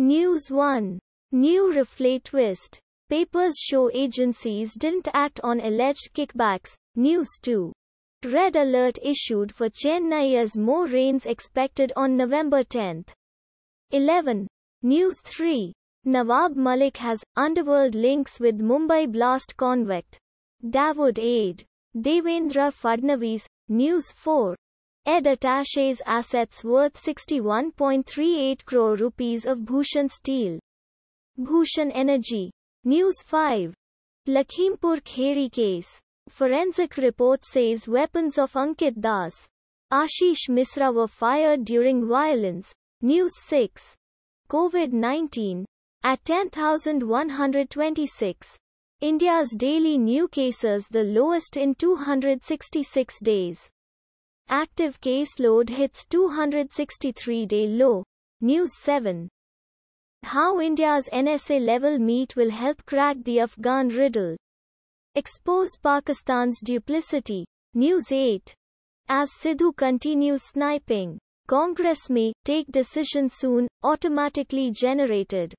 News 1. New Rifle Twist. Papers show agencies didn't act on alleged kickbacks. News 2. Red alert issued for Chennai as more rains expected on November 10. 11. News 3. Nawab Malik has underworld links with Mumbai blast convict. Dawood Aid. Devendra Fadnavis, News 4. Ed Attaché's assets worth 61.38 crore rupees of Bhushan Steel. Bhushan Energy. News 5. Lakhimpur Kheri case. Forensic report says weapons of Ankit Das. Ashish Misra were fired during violence. News 6. COVID-19. At 10,126. India's daily new cases the lowest in 266 days. Active caseload hits 263-day low. News 7. How India's NSA level meet will help crack the Afghan riddle. Expose Pakistan's duplicity. News 8. As Sidhu continues sniping, Congress may take decision soon, automatically generated.